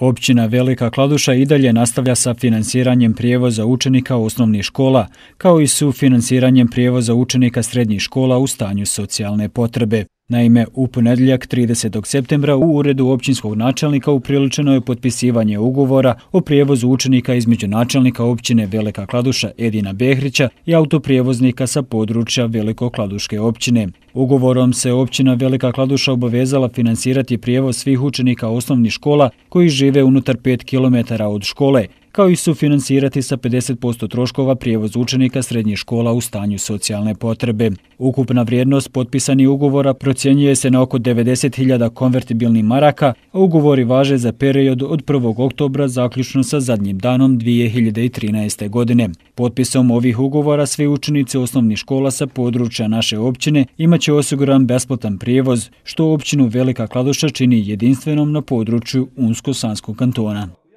Općina Velika Kladuša i dalje nastavlja sa finansiranjem prijevoza učenika u osnovnih škola, kao i su finansiranjem prijevoza učenika srednjih škola u stanju socijalne potrebe. Naime, u ponedeljak 30. septembra u uredu općinskog načelnika upriličeno je potpisivanje ugovora o prijevozu učenika između načelnika općine Velika Kladuša Edina Behrića i autoprijevoznika sa područja Veliko Kladuške općine. Ugovorom se općina Velika Kladuša obavezala finansirati prijevoz svih učenika osnovnih škola koji žive unutar 5 km od škole, kao i sufinansirati sa 50% troškova prijevoz učenika srednje škola u stanju socijalne potrebe. Ukupna vrijednost potpisani ugovora procjenjuje se na oko 90.000 konvertibilnih maraka, a ugovori važe za period od 1. oktobra zaključno sa zadnjim danom 2013. godine. Potpisom ovih ugovora svi učenici osnovnih škola sa područja naše općine imaće osiguran besplatan prijevoz, što općinu Velika Kladuša čini jedinstvenom na području Unsko-Sanskog kantona.